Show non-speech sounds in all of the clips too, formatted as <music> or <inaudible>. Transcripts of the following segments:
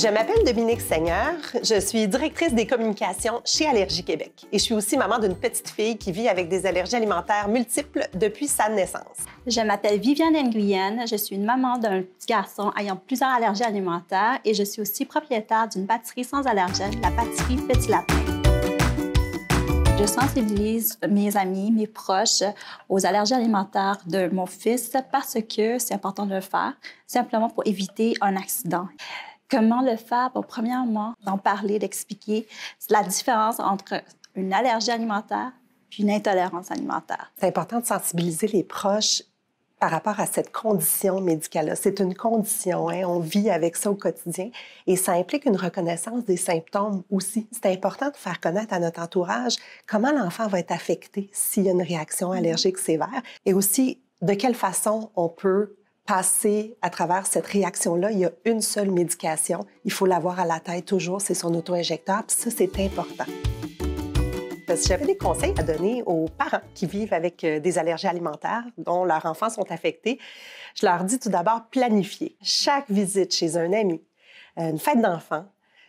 Je m'appelle Dominique Seigneur, je suis directrice des communications chez Allergie Québec et je suis aussi maman d'une petite fille qui vit avec des allergies alimentaires multiples depuis sa naissance. Je m'appelle Viviane Nguyen, je suis une maman d'un petit garçon ayant plusieurs allergies alimentaires et je suis aussi propriétaire d'une pâtisserie sans allergènes, la pâtisserie Petit Lapin. Je sensibilise mes amis, mes proches aux allergies alimentaires de mon fils parce que c'est important de le faire, simplement pour éviter un accident. Comment le faire? pour premièrement, d'en parler, d'expliquer la différence entre une allergie alimentaire puis une intolérance alimentaire. C'est important de sensibiliser les proches par rapport à cette condition médicale-là. C'est une condition, hein. on vit avec ça au quotidien et ça implique une reconnaissance des symptômes aussi. C'est important de faire connaître à notre entourage comment l'enfant va être affecté s'il y a une réaction mm-hmm. allergique sévère et aussi de quelle façon on peut passer à travers cette réaction-là, il y a une seule médication. Il faut l'avoir à la taille toujours, c'est son auto-injecteur. Puis ça, c'est important. Parce j'avais des conseils à donner aux parents qui vivent avec euh, des allergies alimentaires dont leurs enfants sont affectés. Je leur dis tout d'abord planifier chaque visite chez un ami, euh, une fête d'enfant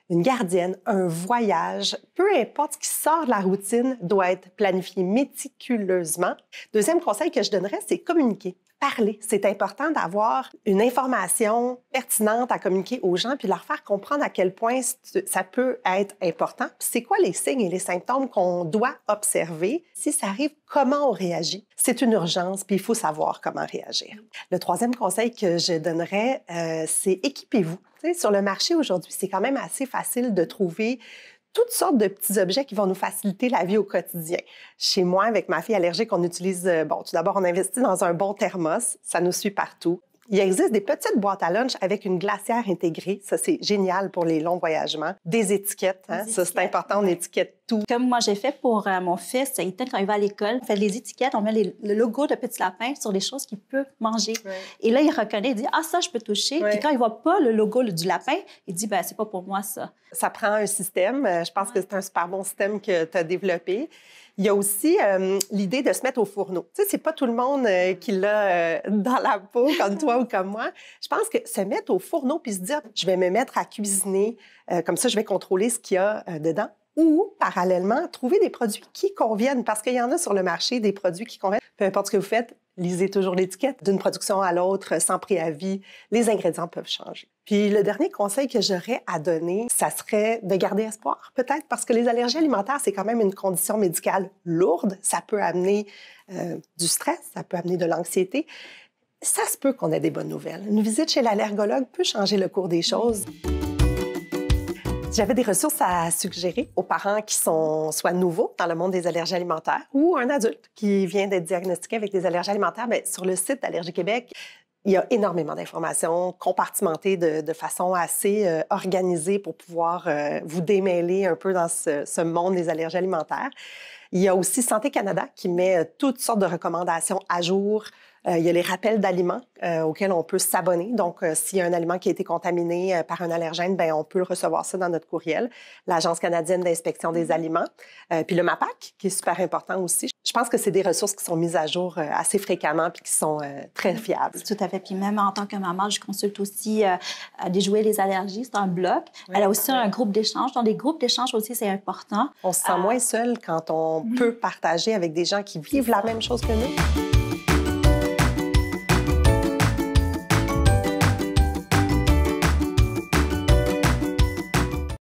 une gardienne, un voyage, peu importe ce qui sort de la routine, doit être planifié méticuleusement. Deuxième conseil que je donnerais, c'est communiquer. Parler. C'est important d'avoir une information pertinente à communiquer aux gens puis leur faire comprendre à quel point ça peut être important. C'est quoi les signes et les symptômes qu'on doit observer? Si ça arrive, comment on réagit? C'est une urgence puis il faut savoir comment réagir. Le troisième conseil que je donnerais, euh, c'est équipez-vous sur le marché aujourd'hui, c'est quand même assez facile de trouver toutes sortes de petits objets qui vont nous faciliter la vie au quotidien. Chez moi, avec ma fille allergique, on utilise, euh, bon, tout d'abord, on investit dans un bon thermos, ça nous suit partout. Il existe des petites boîtes à lunch avec une glacière intégrée. Ça, c'est génial pour les longs voyagements. Des étiquettes, hein. ça, c'est important. On étiquette comme moi, j'ai fait pour euh, mon fils, Ethan, quand il va à l'école, on fait les étiquettes, on met le logo de Petit Lapin sur les choses qu'il peut manger. Et là, il reconnaît, il dit Ah, ça, je peux toucher. Et Puis quand il voit pas le logo du lapin, il dit Ben, c'est pas pour moi, ça. Ça prend un système. Euh, je pense que c'est un super bon système que tu as développé. Il y a aussi euh, l'idée de se mettre au fourneau. Tu sais, c'est pas tout le monde qui l'a <laughs> dans la peau, comme toi ou comme moi. Je pense que se mettre au fourneau puis se dire, je vais me mettre à cuisiner, comme ça, je vais contrôler ce qu'il y a dedans ou parallèlement, trouver des produits qui conviennent, parce qu'il y en a sur le marché des produits qui conviennent. Peu importe ce que vous faites, lisez toujours l'étiquette d'une production à l'autre sans préavis. Les ingrédients peuvent changer. Puis le dernier conseil que j'aurais à donner, ça serait de garder espoir, peut-être parce que les allergies alimentaires, c'est quand même une condition médicale lourde. Ça peut amener euh, du stress, ça peut amener de l'anxiété. Ça se peut qu'on ait des bonnes nouvelles. Une visite chez l'allergologue peut changer le cours des choses. J'avais des ressources à suggérer aux parents qui sont soit nouveaux dans le monde des allergies alimentaires ou un adulte qui vient d'être diagnostiqué avec des allergies alimentaires. Mais ben, sur le site d'Allergie Québec, il y a énormément d'informations compartimentées de, façon assez euh, organisée pour pouvoir euh, vous démêler un peu dans ce monde des allergies alimentaires. Il y a aussi Santé Canada qui met euh, toutes sortes de recommandations à jour. Euh, il y a les rappels d'aliments euh, auxquels on peut s'abonner. Donc, s'il y a un aliment qui a été contaminé par un allergène, bien, on peut recevoir ça dans notre courriel. L'Agence canadienne d'inspection des mm-hmm. aliments. puis le MAPAC, qui est super important aussi. Je pense que c'est des ressources qui sont mises à jour assez fréquemment puis qui sont très mm-hmm. fiables. Tout à fait. Puis même en tant que maman, je consulte aussi des jouets, les allergies. C'est un bloc. Elle a aussi un groupe d'échange. Dans les groupes d'échange aussi, c'est important. On se sent ah. moins seul quand on on peut partager avec des gens qui vivent la même chose que nous.